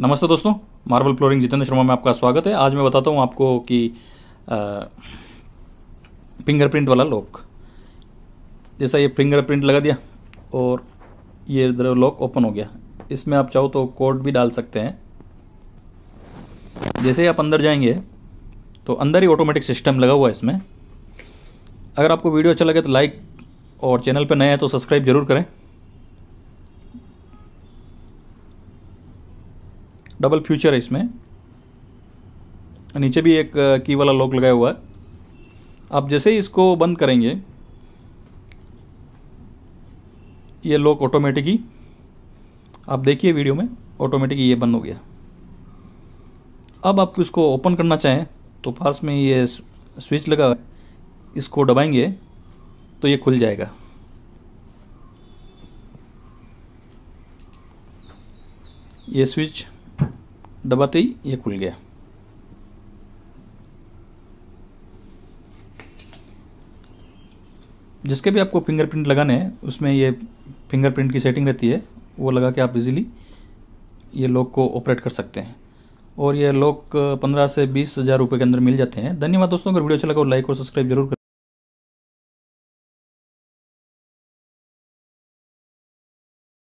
नमस्ते दोस्तों marble flooring Jitendra Sharma में आपका स्वागत है आज मैं बताता हूँ आपको कि फिंगरप्रिंट वाला लॉक जैसा ये फिंगरप्रिंट लगा दिया और ये इधर लॉक ओपन हो गया इसमें आप चाहो तो कोड भी डाल सकते हैं जैसे आप अंदर जाएंगे तो अंदर ही ऑटोमेटिक सिस्टम लगा हुआ है इसमें अगर आपको वीडियो अच्छा लगे तो लाइक और चैनल पर नया है तो सब्सक्राइब जरूर करें डबल फ्यूचर है इसमें नीचे भी एक की वाला लॉक लगाया हुआ है आप जैसे ही इसको बंद करेंगे ये लॉक ऑटोमेटिक ही आप देखिए वीडियो में ऑटोमेटिक ये बंद हो गया अब आप इसको ओपन करना चाहें तो पास में ये स्विच लगा इसको दबाएंगे तो ये खुल जाएगा ये स्विच दबाते ही ये खुल गया जिसके भी आपको फिंगरप्रिंट लगाने हैं उसमें ये फिंगरप्रिंट की सेटिंग रहती है वो लगा के आप इजीली ये लॉक को ऑपरेट कर सकते हैं और ये लॉक पंद्रह से बीस हज़ार रुपये के अंदर मिल जाते हैं धन्यवाद दोस्तों अगर वीडियो अच्छा लगा लाइक और सब्सक्राइब जरूर